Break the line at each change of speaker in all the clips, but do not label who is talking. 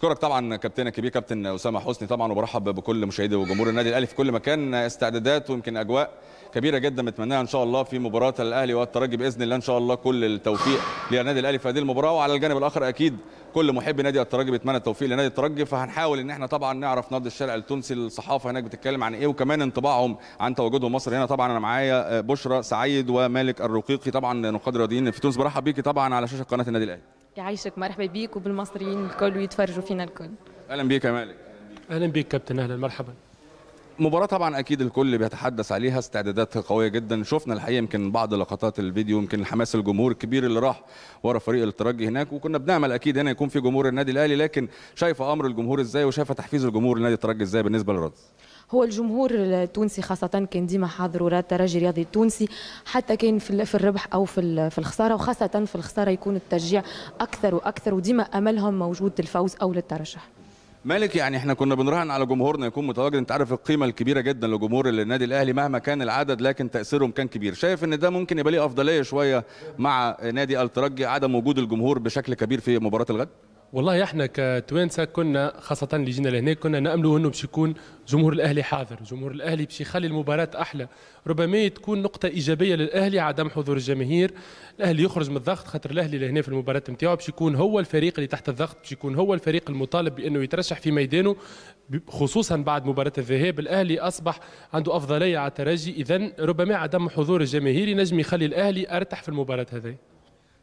اشكرك طبعا كابتن الكبير كابتن اسامه حسني طبعا وبرحب بكل مشاهدي وجمهور النادي الاهلي في كل مكان استعدادات ويمكن اجواء كبيره جدا بنتمناها ان شاء الله في مباراه الاهلي والترجي باذن الله ان شاء الله كل التوفيق للنادي الاهلي في هذه المباراه وعلى الجانب الاخر اكيد كل محبي نادي الترجي بيتمنى التوفيق لنادي الترجي فهنحاول ان احنا طبعا نعرف نبض الشارع التونسي الصحافه هناك بتتكلم عن ايه وكمان انطباعهم عن تواجدهم مصر هنا طبعا انا معايا بشرى سعيد ومالك الرقيقي طبعا نقاد رياضيين في تونس برحب بيكي طبعا على شاشه قناه النادي الاهلي
يعيشك مرحبا بيك وبالمصريين الكل ويتفرجوا فينا الكل
اهلا بيك يا مالك اهلا بيك كابتن اهلا مرحبا مباراة طبعا اكيد الكل بيتحدث عليها استعدادات قوية جدا شفنا الحقيقة يمكن بعض لقطات الفيديو يمكن حماس الجمهور الكبير اللي راح ورا فريق الترجي هناك وكنا بنعمل اكيد هنا يكون في جمهور النادي الاهلي لكن شايفة امر الجمهور ازاي وشايفة تحفيز الجمهور لنادي الترجي ازاي بالنسبة للرد
هو الجمهور التونسي خاصة كان ديما حاضر وراء الترجي الرياضي التونسي حتى كان في الربح أو في الخسارة وخاصة في الخسارة يكون التشجيع أكثر وأكثر وديما أملهم موجود للفوز أو للترشح
مالك يعني احنا كنا بنراهن على جمهورنا يكون متواجد انت عارف القيمه الكبيره جدا لجمهور النادي الاهلي مهما كان العدد لكن تاثيرهم كان كبير شايف ان ده ممكن يبقى ليه افضليه شويه مع نادي الترجي عدم وجود الجمهور بشكل كبير في مباراه الغد والله احنا كتوانسه
كنا خاصه اللي جينا لهنا كنا ناملوا انه باش يكون جمهور الاهلي حاضر جمهور الاهلي باش يخلي المباراه احلى ربما تكون نقطه ايجابيه للاهلي عدم حضور الجماهير الاهلي يخرج من الضغط خاطر الاهلي لهنا في المباراه نتاعو باش يكون هو الفريق اللي تحت الضغط باش يكون هو الفريق المطالب بانه يترشح في ميدانه خصوصا بعد مباراه الذهاب الاهلي اصبح عنده افضليه على الترجي اذا ربما عدم حضور الجماهير ينجم يخلي الاهلي ارتح في المباراه هذه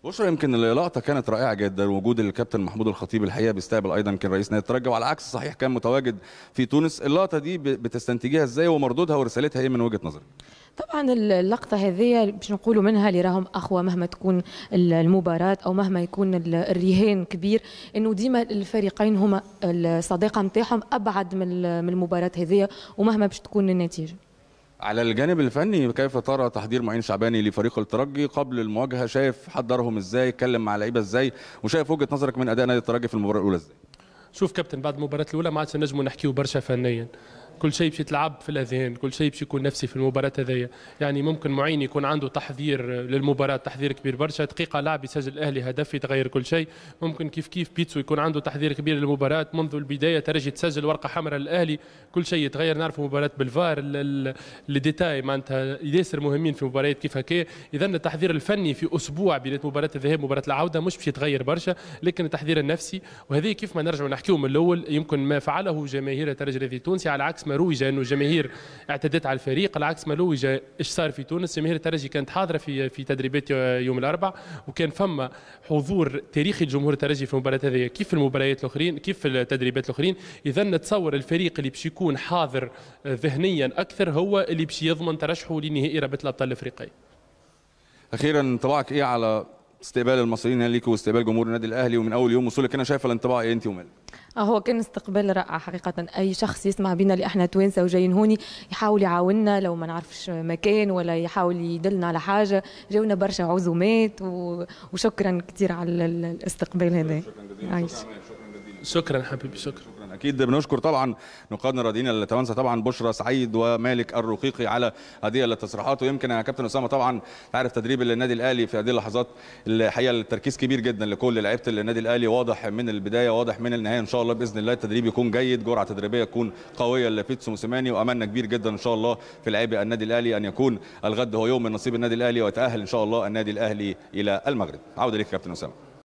بشرى يمكن اللقطه كانت رائعه جدا وجود الكابتن محمود الخطيب الحقيقه بيستقبل ايضا كان رئيس نادي الترجي وعلى العكس صحيح كان متواجد في تونس اللقطه دي بتستنتجيها ازاي ومردودها ورسالتها ايه من وجهه نظرك
طبعا اللقطة هذه باش نقولوا منها اللي راهم أخوة مهما تكون المباراة أو مهما يكون الرهان كبير إنه ديما الفريقين هما الصداقة نتاعهم أبعد من المباراة هذه ومهما باش تكون النتيجة
على الجانب الفني كيف ترى تحضير معين شعباني لفريق الترجي قبل المواجهه شايف حضرهم ازاي اتكلم مع اللعيبه ازاي وشايف وجهه نظرك من اداء نادي الترجي في المباراه الاولى ازاي
شوف كابتن بعد المباراه الاولى ما عادش نجموا نحكيو برشا فنيا كل شيء باش يتلعب في الاذهان كل شيء باش يكون نفسي في المباراه هذيا يعني ممكن معين يكون عنده تحضير للمباراه تحضير كبير برشا دقيقه لاعب يسجل الاهلي هدف يتغير كل شيء ممكن كيف كيف بيتسو يكون عنده تحضير كبير للمباراه منذ البدايه ترجي تسجل ورقه حمراء للاهلي كل شيء يتغير نعرف مباراه بالفار الديتاي معناتها ياسر مهمين في مباراة كيف هكا اذا التحضير الفني في اسبوع بين مباراه الذهاب ومباراه العوده مش باش يتغير برشا لكن التحضير النفسي وهذه كيف ما نرجعوا نحكيو من الاول يمكن ما فعله جماهير ترجي تونسي على عكس ما روج انه الجماهير اعتدت على الفريق على عكس ما لوج ايش صار في تونس جماهير الترجي كانت حاضره في في تدريبات يوم الاربعاء وكان فما حضور تاريخي لجمهور الترجي في المباراه هذه كيف المباريات الاخرين كيف التدريبات الاخرين اذا نتصور الفريق اللي باش يكون حاضر ذهنيا اكثر هو اللي باش يضمن ترشحه لنهائي رابطه الابطال الافريقيه
اخيرا طلعك ايه على استقبال المصريين ليك واستقبال جمهور النادي الاهلي ومن اول يوم وصولك انا شايفه الانطباع ايه انت ومال
اه هو كان استقبال رائع حقيقه اي شخص يسمع بينا اللي احنا توانسه وجايين هوني يحاول يعاوننا لو ما نعرفش مكان ولا يحاول يدلنا على حاجه جاونا برشا عزومات و... وشكرا كثير على الاستقبال هذا شكرا جزيلا شكرا,
شكرا حبيبي شكرا اكيد بنشكر طبعا نقادنا الرياضيين التوانسه طبعا بشرى سعيد ومالك الرقيقي على هذه التصريحات ويمكن يا كابتن اسامه طبعا تعرف تدريب النادي الاهلي في هذه اللحظات الحقيقه التركيز كبير جدا لكل لعيبه النادي الاهلي واضح من البدايه واضح من النهايه ان شاء الله باذن الله التدريب يكون جيد جرعه تدريبيه تكون قويه لبيتسو موسيماني واملنا كبير جدا ان شاء الله في لعيبه النادي الاهلي ان يكون الغد هو يوم من نصيب النادي الاهلي ويتاهل ان شاء الله النادي الاهلي الى المغرب عوده ليك كابتن اسامه